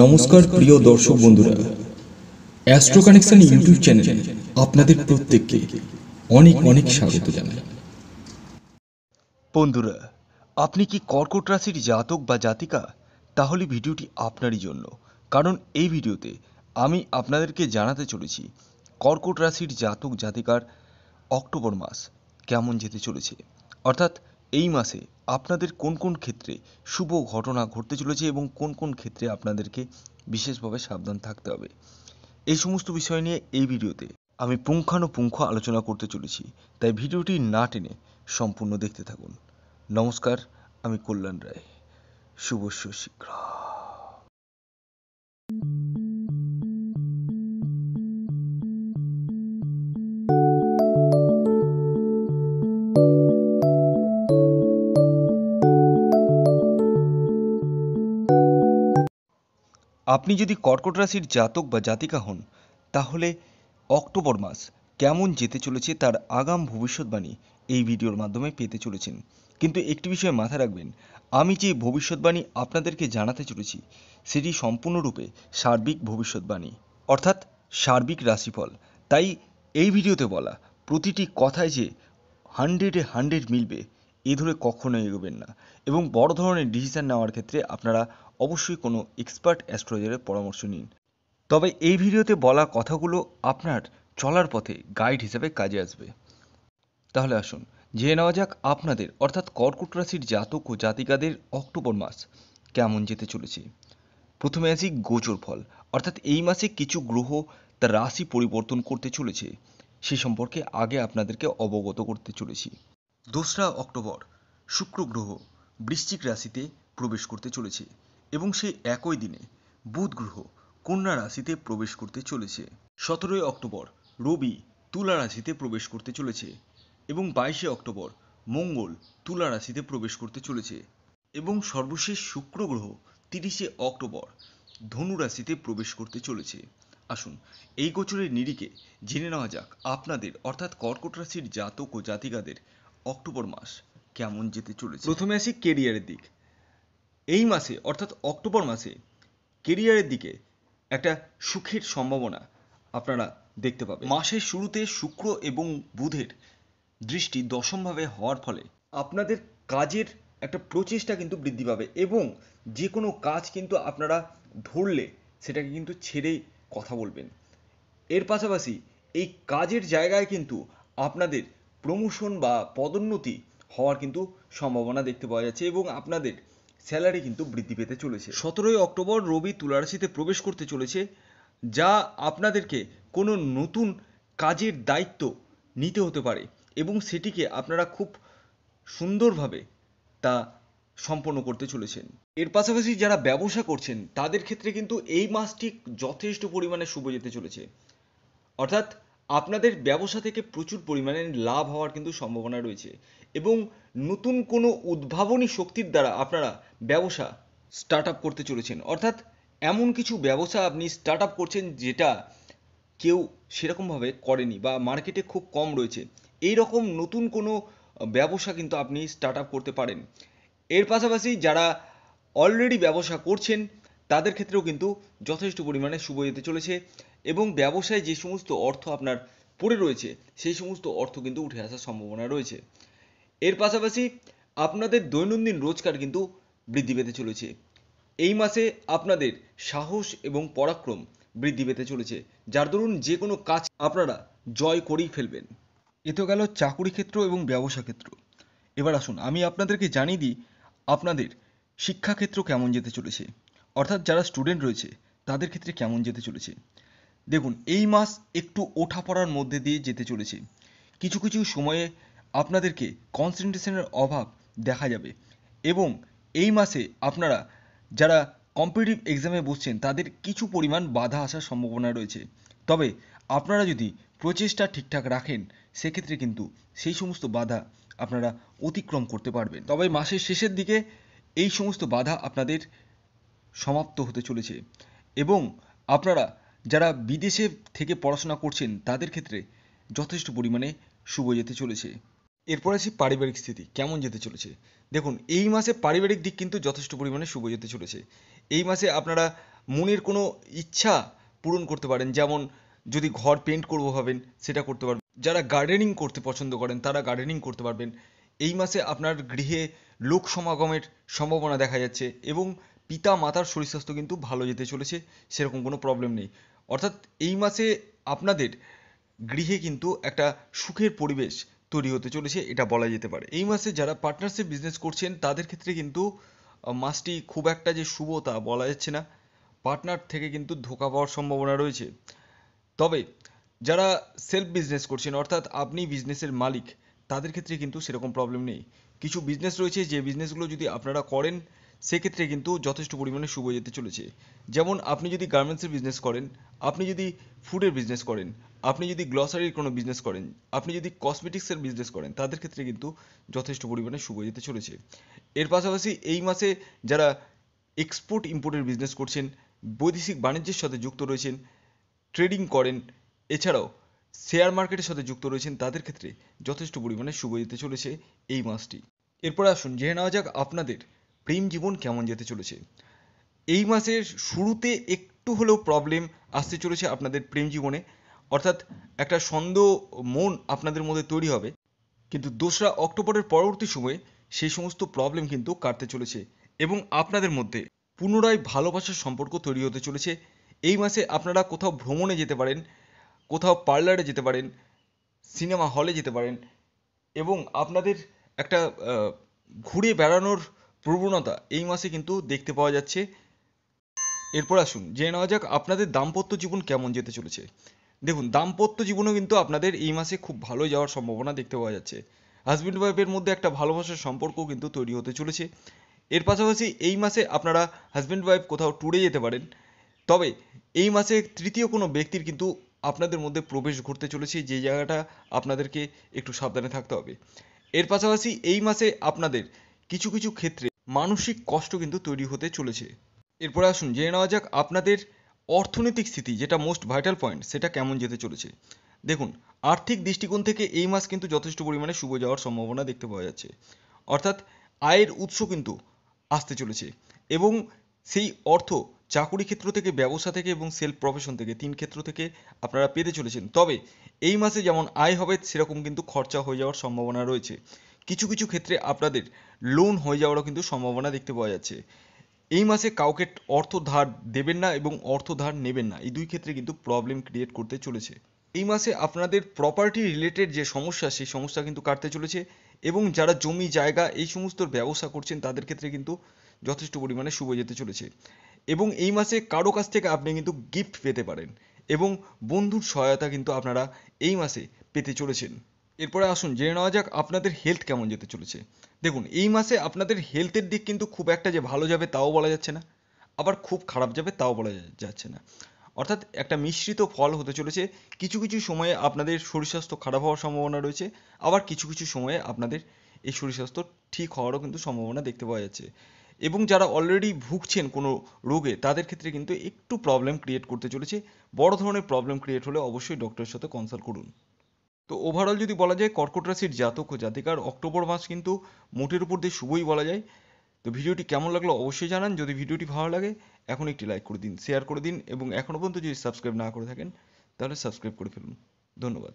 নমস্কার প্রিয় দর্শক বন্ধুরা অ্যাস্ট্রো কানেকশন ইউটিউব চ্যানেলে আপনাদের প্রত্যেককে অনেক অনেক স্বাগত জানাই বন্ধুরা আপনি কি কর্কট রাশির জাতক বা জাতিকা তাহলে ভিডিওটি আপনারই জন্য কারণ এই ভিডিওতে আমি আপনাদেরকে জানাতে চলেছি কর্কট রাশির জাতক জাতিকার অক্টোবর মাস কেমন যেতে চলেছে অর্থাৎ এই মাসে আপনাদের কোন কোন ক্ষেত্রে শুভ ঘটনা ঘটতে চলেছে এবং কোন কোন ক্ষেত্রে আপনাদেরকে বিশেষভাবে সাবধান থাকতে হবে এই সমস্ত বিষয় নিয়ে এই ভিডিওতে আমি পুঙ্খানুপুঙ্খ আলোচনা করতে চলেছি তাই ভিডিওটি না টেনে সম্পূর্ণ দেখতে থাকুন নমস্কার আমি কল্যাণ রায় শুভ শীঘ্র আপনি যদি কর্কট রাশির জাতক বা জাতিকা হন তাহলে অক্টোবর মাস কেমন যেতে চলেছে তার আগাম ভবিষ্যৎবাণী এই ভিডিওর মাধ্যমে পেতে চলেছেন কিন্তু একটি বিষয় মাথায় রাখবেন আমি যে ভবিষ্যৎবাণী আপনাদেরকে জানাতে চলেছি সেটি সম্পূর্ণরূপে সার্বিক ভবিষ্যৎবাণী অর্থাৎ সার্বিক রাশিফল তাই এই ভিডিওতে বলা প্রতিটি কথায় যে হান্ড্রেডে হান্ড্রেড মিলবে এই ধরে কখনো এগোবেন না এবং বড় ধরনের ডিসিশন নেওয়ার ক্ষেত্রে আপনারা অবশ্যই কোনো এক্সপার্ট অ্যাস্ট্রোলজারের পরামর্শ নিন তবে এই ভিডিওতে বলা কথাগুলো আপনার চলার পথে গাইড হিসেবে কাজে আসবে তাহলে আসুন জেনে নেওয়া যাক আপনাদের অর্থাৎ কর্কট রাশির জাতক ও জাতিকাদের অক্টোবর মাস কেমন যেতে চলেছে প্রথমে আসি গোচর ফল অর্থাৎ এই মাসে কিছু গ্রহ তার রাশি পরিবর্তন করতে চলেছে সে সম্পর্কে আগে আপনাদেরকে অবগত করতে চলেছি দোসরা অক্টোবর শুক্র গ্রহ বৃশ্চিক রাশিতে প্রবেশ করতে চলেছে এবং সেই একই দিনে বুধ গ্রহ কন্যা রাশিতে প্রবেশ করতে চলেছে সতেরোই অক্টোবর রবি তুলা রাশিতে প্রবেশ করতে চলেছে এবং বাইশে অক্টোবর মঙ্গল তুলা রাশিতে প্রবেশ করতে চলেছে এবং সর্বশেষ শুক্র গ্রহ তিরিশে অক্টোবর ধনু রাশিতে প্রবেশ করতে চলেছে আসুন এই গোচরের নিরিখে জেনে নেওয়া যাক আপনাদের অর্থাৎ কর্কট রাশির জাতক ও জাতিকাদের অক্টোবর মাস কেমন যেতে চলেছে প্রথমে আসি কেরিয়ারের দিক এই মাসে অর্থাৎ অক্টোবর মাসে কেরিয়ারের দিকে একটা সুখের সম্ভাবনা আপনারা দেখতে পাবেন মাসের শুরুতে শুক্র এবং বুধের দৃষ্টি দশমভাবে হওয়ার ফলে আপনাদের কাজের একটা প্রচেষ্টা কিন্তু বৃদ্ধি পাবে এবং যে কোনো কাজ কিন্তু আপনারা ধরলে সেটাকে কিন্তু ছেড়ে কথা বলবেন এর পাশাপাশি এই কাজের জায়গায় কিন্তু আপনাদের প্রমোশন বা পদোন্নতি হওয়ার কিন্তু সম্ভাবনা দেখতে পাওয়া যাচ্ছে এবং আপনাদের স্যালারি কিন্তু বৃদ্ধি পেতে চলেছে সতেরোই অক্টোবর রবি তুলারাশিতে প্রবেশ করতে চলেছে যা আপনাদেরকে কোনো নতুন কাজের দায়িত্ব নিতে হতে পারে এবং সেটিকে আপনারা খুব সুন্দরভাবে তা সম্পন্ন করতে চলেছেন এর পাশাপাশি যারা ব্যবসা করছেন তাদের ক্ষেত্রে কিন্তু এই মাসটি যথেষ্ট পরিমাণে শুভ যেতে চলেছে অর্থাৎ আপনাদের ব্যবসা থেকে প্রচুর পরিমাণে লাভ হওয়ার কিন্তু সম্ভাবনা রয়েছে এবং নতুন কোনো উদ্ভাবনী শক্তির দ্বারা আপনারা ব্যবসা স্টার্ট আপ করতে চলেছেন অর্থাৎ এমন কিছু ব্যবসা আপনি স্টার্ট আপ করছেন যেটা কেউ সেরকমভাবে করেনি বা মার্কেটে খুব কম রয়েছে এই রকম নতুন কোনো ব্যবসা কিন্তু আপনি স্টার্ট আপ করতে পারেন এর পাশাপাশি যারা অলরেডি ব্যবসা করছেন তাদের ক্ষেত্রেও কিন্তু যথেষ্ট পরিমাণে শুভ যেতে চলেছে এবং ব্যবসায় যে সমস্ত অর্থ আপনার পড়ে রয়েছে সেই সমস্ত অর্থ কিন্তু উঠে আসার সম্ভাবনা রয়েছে এর পাশাপাশি আপনাদের দৈনন্দিন রোজগার কিন্তু বৃদ্ধি পেতে চলেছে এই মাসে আপনাদের সাহস এবং পরাক্রম বৃদ্ধি পেতে চলেছে যার দরুন যে কোনো কাজ আপনারা জয় করেই ফেলবেন এ তো গেল চাকুরি ক্ষেত্র এবং ব্যবসা ক্ষেত্র এবার আসুন আমি আপনাদেরকে জানিয়ে দিই আপনাদের শিক্ষাক্ষেত্র কেমন যেতে চলেছে অর্থাৎ যারা স্টুডেন্ট রয়েছে তাদের ক্ষেত্রে কেমন যেতে চলেছে দেখুন এই মাস একটু ওঠাপড়ার মধ্যে দিয়ে যেতে চলেছে কিছু কিছু সময়ে আপনাদেরকে কনসেন্ট্রেশনের অভাব দেখা যাবে এবং এই মাসে আপনারা যারা কম্পিটিটিভ এক্সামে বসছেন তাদের কিছু পরিমাণ বাধা আসার সম্ভাবনা রয়েছে তবে আপনারা যদি প্রচেষ্টা ঠিকঠাক রাখেন সেক্ষেত্রে কিন্তু সেই সমস্ত বাধা আপনারা অতিক্রম করতে পারবেন তবে মাসের শেষের দিকে এই সমস্ত বাধা আপনাদের সমাপ্ত হতে চলেছে এবং আপনারা যারা বিদেশে থেকে পড়াশোনা করছেন তাদের ক্ষেত্রে যথেষ্ট পরিমাণে শুভ যেতে চলেছে এরপর আসি পারিবারিক স্থিতি কেমন যেতে চলেছে দেখুন এই মাসে পারিবারিক দিক কিন্তু যথেষ্ট পরিমাণে শুভ যেতে চলেছে এই মাসে আপনারা মনের কোনো ইচ্ছা পূরণ করতে পারেন যেমন যদি ঘর পেন্ট করবো ভাবেন সেটা করতে পারবেন যারা গার্ডেনিং করতে পছন্দ করেন তারা গার্ডেনিং করতে পারবেন এই মাসে আপনার গৃহে লোক সমাগমের সম্ভাবনা দেখা যাচ্ছে এবং পিতা মাতার শরীর স্বাস্থ্য কিন্তু ভালো যেতে চলেছে সেরকম কোনো প্রবলেম নেই অর্থাৎ এই মাসে আপনাদের গৃহে কিন্তু একটা সুখের পরিবেশ তৈরি হতে চলেছে এটা বলা যেতে পারে এই মাসে যারা পার্টনারশিপ বিজনেস করছেন তাদের ক্ষেত্রে কিন্তু মাসটি খুব একটা যে শুভ তা বলা যাচ্ছে না পার্টনার থেকে কিন্তু ধোকা পাওয়ার সম্ভাবনা রয়েছে তবে যারা সেলফ বিজনেস করছেন অর্থাৎ আপনি বিজনেসের মালিক তাদের ক্ষেত্রে কিন্তু সেরকম প্রবলেম নেই কিছু বিজনেস রয়েছে যে বিজনেসগুলো যদি আপনারা করেন সেক্ষেত্রে কিন্তু যথেষ্ট পরিমাণে শুভ যেতে চলেছে যেমন আপনি যদি গার্মেন্টসের বিজনেস করেন আপনি যদি ফুডের বিজনেস করেন আপনি যদি গ্লসারির কোনো বিজনেস করেন আপনি যদি কসমেটিক্সের বিজনেস করেন তাদের ক্ষেত্রে কিন্তু যথেষ্ট পরিমাণে শুভ যেতে চলেছে এর পাশাপাশি এই মাসে যারা এক্সপোর্ট ইম্পোর্টের বিজনেস করছেন বৈদেশিক বাণিজ্যের সাথে যুক্ত রয়েছেন ট্রেডিং করেন এছাড়াও শেয়ার মার্কেটের সাথে যুক্ত রয়েছেন তাদের ক্ষেত্রে যথেষ্ট পরিমাণে শুভ যেতে চলেছে এই মাসটি এরপর আসুন জেনে নেওয়া যাক আপনাদের প্রেম জীবন কেমন যেতে চলেছে এই মাসের শুরুতে একটু হলেও প্রবলেম আসতে চলেছে আপনাদের প্রেম জীবনে অর্থাৎ একটা সন্দেহ মন আপনাদের মধ্যে তৈরি হবে কিন্তু দোসরা অক্টোবরের পরবর্তী সময়ে সেই সমস্ত প্রবলেম কিন্তু কাটতে চলেছে এবং আপনাদের মধ্যে পুনরায় ভালোবাসার সম্পর্ক তৈরি হতে চলেছে এই মাসে আপনারা কোথাও ভ্রমণে যেতে পারেন কোথাও পার্লারে যেতে পারেন সিনেমা হলে যেতে পারেন এবং আপনাদের একটা ঘুরে বেড়ানোর প্রবণতা এই মাসে কিন্তু দেখতে পাওয়া যাচ্ছে এরপর আসুন জেনে নেওয়া যাক আপনাদের দাম্পত্য জীবন কেমন যেতে চলেছে দেখুন দাম্পত্য জীবনও কিন্তু আপনাদের এই মাসে খুব ভালো যাওয়ার সম্ভাবনা দেখতে পাওয়া যাচ্ছে হাজব্যান্ড ওয়াইফের মধ্যে একটা ভালোবাসার সম্পর্ক কিন্তু তৈরি হতে চলেছে এর পাশাপাশি এই মাসে আপনারা হাজব্যান্ড ওয়াইফ কোথাও ট্যুরে যেতে পারেন তবে এই মাসে তৃতীয় কোনো ব্যক্তির কিন্তু আপনাদের মধ্যে প্রবেশ ঘটতে চলেছে যে জায়গাটা আপনাদেরকে একটু সাবধানে থাকতে হবে এর পাশাপাশি এই মাসে আপনাদের কিছু কিছু ক্ষেত্রে মানসিক কষ্ট কিন্তু তৈরি হতে চলেছে এরপরে আসুন জেনে নেওয়া যাক আপনাদের অর্থনৈতিক স্থিতি যেটা মোস্ট ভাইটাল পয়েন্ট সেটা কেমন যেতে চলেছে দেখুন আর্থিক দৃষ্টিকোণ থেকে এই মাস কিন্তু যথেষ্ট পরিমাণে শুভ যাওয়ার সম্ভাবনা দেখতে পাওয়া যাচ্ছে অর্থাৎ আয়ের উৎস কিন্তু আসতে চলেছে এবং সেই অর্থ চাকুরি ক্ষেত্র থেকে ব্যবসা থেকে এবং সেলফ প্রফেশন থেকে তিন ক্ষেত্র থেকে আপনারা পেতে চলেছেন তবে এই মাসে যেমন আয় হবে সেরকম কিন্তু খরচা হয়ে যাওয়ার সম্ভাবনা রয়েছে কিছু কিছু ক্ষেত্রে আপনাদের লোন হয়ে যাওয়ারও কিন্তু সম্ভাবনা দেখতে পাওয়া যাচ্ছে এই মাসে কাউকে অর্থ ধার দেবেন না এবং অর্থ ধার নেবেন না এই দুই ক্ষেত্রে কিন্তু প্রবলেম ক্রিয়েট করতে চলেছে এই মাসে আপনাদের প্রপার্টি রিলেটেড যে সমস্যা সেই সমস্যা কিন্তু কাটতে চলেছে এবং যারা জমি জায়গা এই সমস্ত ব্যবসা করছেন তাদের ক্ষেত্রে কিন্তু যথেষ্ট পরিমাণে শুভ যেতে চলেছে এবং এই মাসে কারো কাছ থেকে আপনি কিন্তু গিফট পেতে পারেন এবং বন্ধুর সহায়তা কিন্তু আপনারা এই মাসে পেতে চলেছেন এরপরে আসুন জেনে নেওয়া যাক আপনাদের হেলথ কেমন যেতে চলেছে দেখুন এই মাসে আপনাদের হেলথের দিক কিন্তু খুব একটা যে ভালো যাবে তাও বলা যাচ্ছে না আবার খুব খারাপ যাবে তাও বলা যাচ্ছে না অর্থাৎ একটা মিশ্রিত ফল হতে চলেছে কিছু কিছু সময়ে আপনাদের শরীর স্বাস্থ্য খারাপ হওয়ার সম্ভাবনা রয়েছে আবার কিছু কিছু সময়ে আপনাদের এই শরীর স্বাস্থ্য ঠিক হওয়ারও কিন্তু সম্ভাবনা দেখতে পাওয়া যাচ্ছে এবং যারা অলরেডি ভুগছেন কোনো রোগে তাদের ক্ষেত্রে কিন্তু একটু প্রবলেম ক্রিয়েট করতে চলেছে বড় ধরনের প্রবলেম ক্রিয়েট হলে অবশ্যই ডক্টরের সাথে কনসাল্ট করুন তো ওভারঅল যদি বলা যায় কর্কট রাশির জাতক ও জাতিকার অক্টোবর মাস কিন্তু মোটের উপর দিয়ে শুভই বলা যায় তো ভিডিওটি কেমন লাগলো অবশ্যই জানান যদি ভিডিওটি ভালো লাগে এখন একটি লাইক করে দিন শেয়ার করে দিন এবং এখনও পর্যন্ত যদি সাবস্ক্রাইব না করে থাকেন তাহলে সাবস্ক্রাইব করে ফেলুন ধন্যবাদ